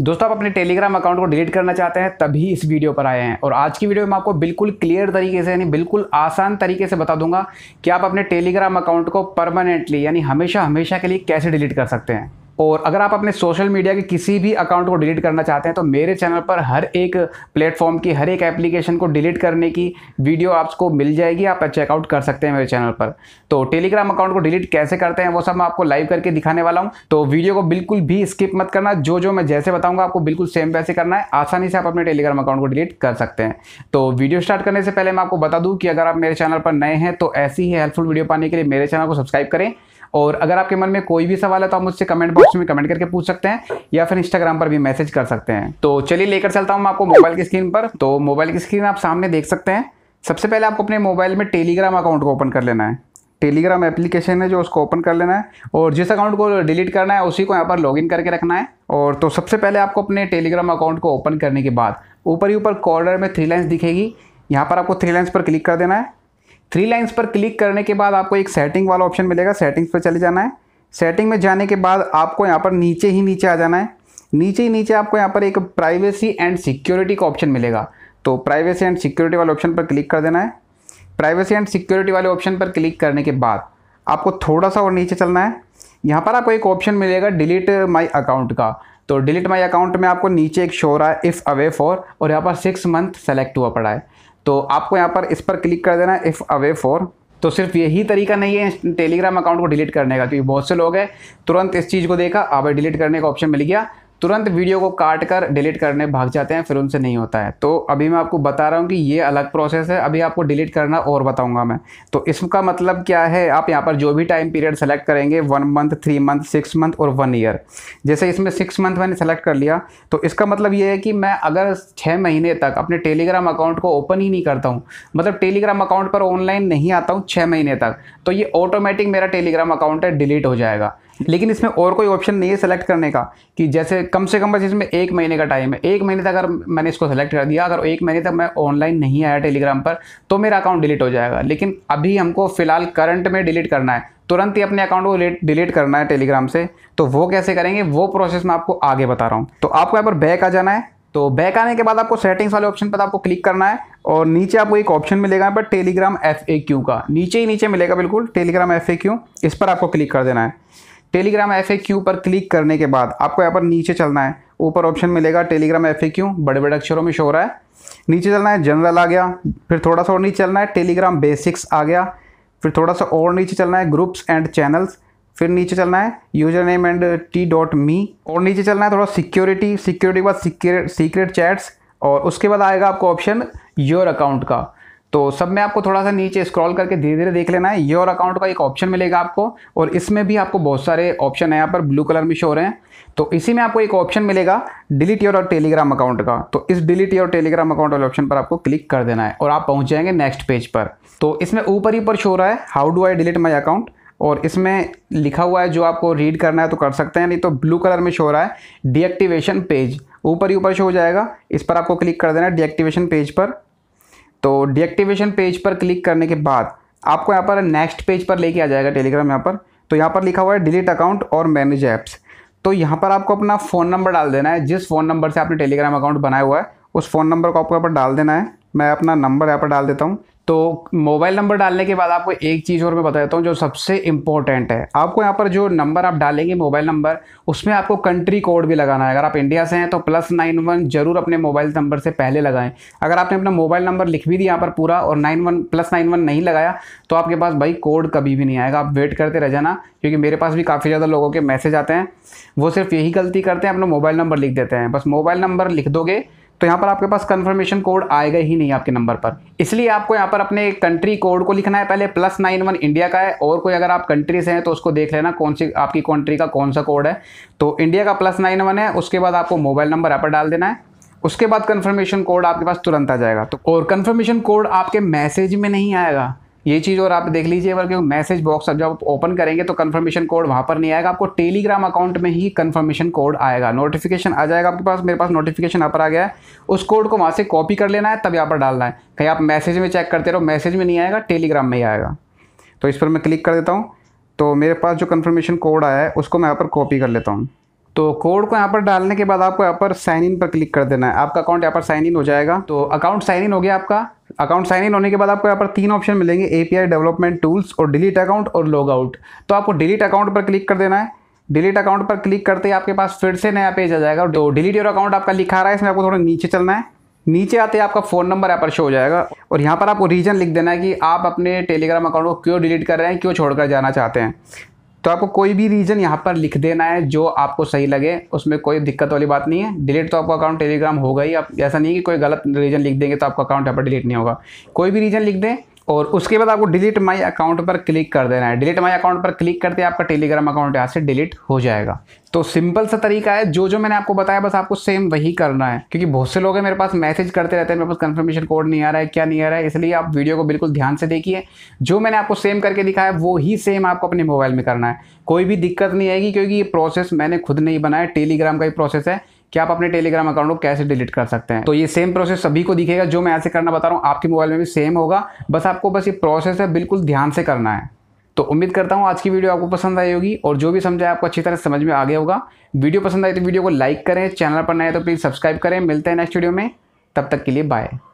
दोस्तों आप अपने टेलीग्राम अकाउंट को डिलीट करना चाहते हैं तभी इस वीडियो पर आए हैं और आज की वीडियो में आपको बिल्कुल क्लियर तरीके से यानी बिल्कुल आसान तरीके से बता दूंगा कि आप अपने टेलीग्राम अकाउंट को परमानेंटली यानी हमेशा हमेशा के लिए कैसे डिलीट कर सकते हैं और अगर आप अपने सोशल मीडिया के किसी भी अकाउंट को डिलीट करना चाहते हैं तो मेरे चैनल पर हर एक प्लेटफॉर्म की हर एक एप्लीकेशन को डिलीट करने की वीडियो आपको मिल जाएगी आप चेकआउट कर सकते हैं मेरे चैनल पर तो टेलीग्राम अकाउंट को डिलीट कैसे करते हैं वो सब मैं आपको लाइव करके दिखाने वाला हूँ तो वीडियो को बिल्कुल भी स्किप मत करना जो जो मैं जैसे बताऊँगा आपको बिल्कुल सेम वैसे करना है आसानी से आप अपने टेलीग्राम अकाउंट को डिलीट कर सकते हैं तो वीडियो स्टार्ट करने से पहले मैं आपको बता दूँ कि अगर आप मेरे चैनल पर नए हैं तो ऐसी ही हेल्पफुल वीडियो पाने के लिए मेरे चैनल को सब्सक्राइब करें और अगर आपके मन में कोई भी सवाल है तो आप मुझसे कमेंट बॉक्स में कमेंट करके पूछ सकते हैं या फिर इंस्टाग्राम पर भी मैसेज कर सकते हैं तो चलिए लेकर चलता हूँ आपको मोबाइल की स्क्रीन पर तो मोबाइल की स्क्रीन आप सामने देख सकते हैं सबसे पहले आपको अपने मोबाइल में टेलीग्राम अकाउंट को ओपन कर लेना है टेलीग्राम एप्लीकेशन है जो उसको ओपन कर लेना है और जिस अकाउंट को डिलीट करना है उसी को यहाँ पर लॉगिन करके रखना है और तो सबसे पहले आपको अपने टेलीग्राम अकाउंट को ओपन करने के बाद ऊपर ही ऊपर कॉर्नर में थ्री लाइन्स दिखेगी यहाँ पर आपको थ्री लाइन्स पर क्लिक कर देना है थ्री लाइन्स पर क्लिक करने के बाद आपको एक सेटिंग वाला ऑप्शन मिलेगा सेटिंग्स पर चले जाना है सेटिंग में जाने के बाद आपको यहाँ पर नीचे ही नीचे आ जाना है नीचे ही नीचे आपको यहाँ पर एक प्राइवेसी एंड सिक्योरिटी का ऑप्शन मिलेगा तो प्राइवेसी एंड सिक्योरिटी वाले ऑप्शन पर क्लिक कर देना है प्राइवेसी एंड सिक्योरिटी वाले ऑप्शन पर क्लिक करने के बाद आपको थोड़ा सा और नीचे चलना है यहाँ पर आपको एक ऑप्शन मिलेगा डिलीट माई अकाउंट का तो डिलीट माई अकाउंट में आपको नीचे एक शो रहा है इफ़ अवे फॉर और यहाँ पर सिक्स मंथ सेलेक्ट हुआ पड़ा है तो आपको यहाँ पर इस पर क्लिक कर देना इफ़ अवे फॉर तो सिर्फ यही तरीका नहीं है टेलीग्राम अकाउंट को डिलीट करने का क्योंकि बहुत से लोग हैं तुरंत इस चीज़ को देखा अब डिलीट करने का ऑप्शन मिल गया तुरंत वीडियो को काट कर डिलीट करने भाग जाते हैं फिर उनसे नहीं होता है तो अभी मैं आपको बता रहा हूँ कि ये अलग प्रोसेस है अभी आपको डिलीट करना और बताऊँगा मैं तो इसका मतलब क्या है आप यहाँ पर जो भी टाइम पीरियड सेलेक्ट करेंगे one month three month six month और वन ईयर जैसे इसमें सिक्स मंथ मैंने सेलेक्ट कर लिया तो इसका मतलब ये है कि मैं अगर छः महीने तक अपने टेलीग्राम अकाउंट को ओपन ही नहीं करता हूँ मतलब टेलीग्राम अकाउंट पर ऑनलाइन नहीं आता हूँ छः महीने तक तो ये ऑटोमेटिक मेरा टेलीग्राम अकाउंट है डिलीट हो जाएगा लेकिन इसमें और कोई ऑप्शन नहीं है सेलेक्ट करने का कि जैसे कम से कम बस इसमें एक महीने का टाइम है एक महीने तक अगर मैंने इसको सेलेक्ट कर दिया अगर एक महीने तक मैं ऑनलाइन नहीं आया टेलीग्राम पर तो मेरा अकाउंट डिलीट हो जाएगा लेकिन अभी हमको फ़िलहाल करंट में डिलीट करना है तुरंत ही अपने अकाउंट को डिलीट करना है टेलीग्राम से तो वो कैसे करेंगे वो प्रोसेस मैं आपको आगे बता रहा हूँ तो आपको यहाँ पर बैक आ जाना है तो बैक आने के बाद आपको सेटिंग्स वाले ऑप्शन पर आपको क्लिक करना है और नीचे आपको एक ऑप्शन मिलेगा यहाँ पर टेलीग्राम एफ का नीचे ही नीचे मिलेगा बिल्कुल टेलीग्राम एफ इस पर आपको क्लिक कर देना है टेलीग्राम एफ पर क्लिक करने के बाद आपको यहाँ पर नीचे चलना है ऊपर ऑप्शन मिलेगा टेलीग्राम एफ बड़े बड़े अक्षरों में शो रहा है नीचे चलना है जनरल आ गया फिर थोड़ा सा और नीचे चलना है टेलीग्राम बेसिक्स आ गया फिर थोड़ा सा और नीचे चलना है ग्रुप्स एंड चैनल्स फिर नीचे चलना है user name and T dot me और नीचे चलना है थोड़ा सिक्योरिटी सिक्योरिटी के बाद सीक्रेट चैट्स और उसके बाद आएगा आपको ऑप्शन योर अकाउंट का तो सब में आपको थोड़ा सा नीचे स्क्रॉल करके धीरे धीरे देख लेना है योर अकाउंट का एक ऑप्शन मिलेगा आपको और इसमें भी आपको बहुत सारे ऑप्शन है यहाँ पर ब्लू कलर में शो हो रहे हैं तो इसी में आपको एक ऑप्शन मिलेगा डिलीट योर और टेलीग्राम अकाउंट का तो इस डिलीट योर टेलीग्राम अकाउंट वाले ऑप्शन पर आपको क्लिक कर देना है और आप पहुँच जाएंगे नेक्स्ट पेज पर तो इसमें ऊपर ही पर शो रहा है how do I delete my account और इसमें लिखा हुआ है जो आपको रीड करना है तो कर सकते हैं नहीं तो ब्लू कलर में शो रहा है डीएक्टिवेशन पेज ऊपर ही ऊपर शो हो जाएगा इस पर आपको क्लिक कर देना है डीएक्टिवेशन पेज पर तो डीएक्टिवेशन पेज पर क्लिक करने के बाद आपको यहाँ पर नेक्स्ट पेज पर लेके आ जाएगा टेलीग्राम यहाँ पर तो यहाँ पर लिखा हुआ है डिलीट अकाउंट और मैनेज ऐप्स तो यहाँ पर आपको अपना फ़ोन नंबर डाल देना है जिस फ़ोन नंबर से आपने टेलीग्राम अकाउंट बनाया हुआ है उस फ़ोन नंबर को आपको यहाँ पर डाल देना है मैं अपना नंबर यहाँ पर डाल देता हूँ तो मोबाइल नंबर डालने के बाद आपको एक चीज़ और मैं बता देता हूँ जो सबसे इंपॉर्टेंट है आपको यहाँ पर जो नंबर आप डालेंगे मोबाइल नंबर उसमें आपको कंट्री कोड भी लगाना है अगर आप इंडिया से हैं तो प्लस नाइन वन जरूर अपने मोबाइल नंबर से पहले लगाएं अगर आपने अपना मोबाइल नंबर लिख भी दिया यहाँ पर पूरा और nine one plus nine one नहीं लगाया तो आपके पास भाई कोड कभी भी नहीं आएगा आप वेट करते रह जाना क्योंकि मेरे पास भी काफ़ी ज़्यादा लोगों के मैसेज आते हैं वो सिर्फ यही गलती करते हैं अपना मोबाइल नंबर लिख देते हैं बस मोबाइल नंबर लिख दोगे तो यहाँ पर आपके पास कन्फर्मेशन कोड आएगा ही नहीं आपके नंबर पर इसलिए आपको यहाँ पर अपने कंट्री कोड को लिखना है पहले प्लस नाइन वन इंडिया का है और कोई अगर आप कंट्री से हैं तो उसको देख लेना कौन सी आपकी कंट्री का कौन सा कोड है तो इंडिया का प्लस नाइन वन है उसके बाद आपको मोबाइल नंबर यहाँ पर डाल देना है उसके बाद कन्फर्मेशन कोड आपके पास तुरंत आ जाएगा तो और कन्फर्मेशन कोड आपके मैसेज में नहीं आएगा ये चीज़ और आप देख लीजिए अगर क्योंकि मैसेज बॉक्स अब जब ओपन करेंगे तो कन्फर्मेशन कोड वहाँ पर नहीं आएगा आपको टेलीग्राम अकाउंट में ही कन्फर्मेशन कोड आएगा नोटिफिकेशन आ जाएगा आपके पास मेरे पास नोटिफिकेशन यहाँ पर आ गया है उस कोड को वहाँ से कॉपी कर लेना है तब यहाँ पर डालना है कहीं आप मैसेज में चेक करते रहो मैसेज में नहीं आएगा टेलीग्राम में ही आएगा तो इस पर मैं क्लिक कर देता हूँ तो मेरे पास जो कन्फर्मेशन कोड आया है उसको मैं यहाँ पर कॉपी कर लेता हूँ तो कोड को यहाँ पर डालने के बाद आपको यहाँ पर साइन इन पर क्लिक कर देना है आपका अकाउंट यहाँ पर साइन इन हो जाएगा तो अकाउंट साइन इन हो गया आपका अकाउंट साइन इन होने के बाद आपको यहाँ पर तीन ऑप्शन मिलेंगे एपीआई डेवलपमेंट टूल्स और डिलीट अकाउंट और लॉग आउट तो आपको डिलीट अकाउंट पर क्लिक कर देना है डिलीट अकाउंट पर क्लिक करते ही आपके पास फिर से नया पेज आ जाएगा तो डिलीट योर अकाउंट आपका लिखा रहा है इसमें आपको थोड़ा नीचे चलना है नीचे आते ही आपका फ़ोन नंबर यहाँ पर शो हो जाएगा और यहाँ पर आपको रीज़न लिख देना है कि आप अपने टेलीग्राम अकाउंट को क्यों डिलीट कर रहे हैं क्यों छोड़कर जाना चाहते हैं तो आपको कोई भी रीज़न यहाँ पर लिख देना है जो आपको सही लगे उसमें कोई दिक्कत वाली बात नहीं है डिलीट तो आपका अकाउंट टेलीग्राम होगा ही आप ऐसा नहीं कि कोई गलत रीज़न लिख देंगे तो आपका अकाउंट यहाँ पर डिलीट नहीं होगा कोई भी रीज़न लिख दें और उसके बाद आपको डिलीट माई अकाउंट पर क्लिक कर देना है डिलीट माई अकाउंट पर क्लिक करते आपका टेलीग्राम अकाउंट यहाँ से डिलीट हो जाएगा तो सिंपल सा तरीका है जो जो मैंने आपको बताया बस आपको सेम वही करना है क्योंकि बहुत से लोग हैं मेरे पास मैसेज करते रहते हैं मेरे पास कंफर्मेशन कोड नहीं आ रहा है क्या नहीं आ रहा है इसलिए आप वीडियो को बिल्कुल ध्यान से देखिए जो मैंने आपको सेम करके दिखाया वो ही सेम आपको अपने मोबाइल में करना है कोई भी दिक्कत नहीं आएगी क्योंकि ये प्रोसेस मैंने खुद नहीं बनाया टेलीग्राम का ही प्रोसेस है कि आप अपने टेलीग्राम अकाउंट को कैसे डिलीट कर सकते हैं तो ये सेम प्रोसेस सभी को दिखेगा जो मैं ऐसे करना बता रहा हूँ आपके मोबाइल में भी सेम होगा बस आपको बस ये प्रोसेस है बिल्कुल ध्यान से करना है तो उम्मीद करता हूँ आज की वीडियो आपको पसंद आई होगी और जो भी समझाए आपको अच्छी तरह समझ में आ गया होगा वीडियो पसंद आई तो वीडियो को लाइक करें चैनल पर नए तो प्लीज़ सब्सक्राइब करें मिलते हैं नेक्स्ट वीडियो में तब तक के लिए बाय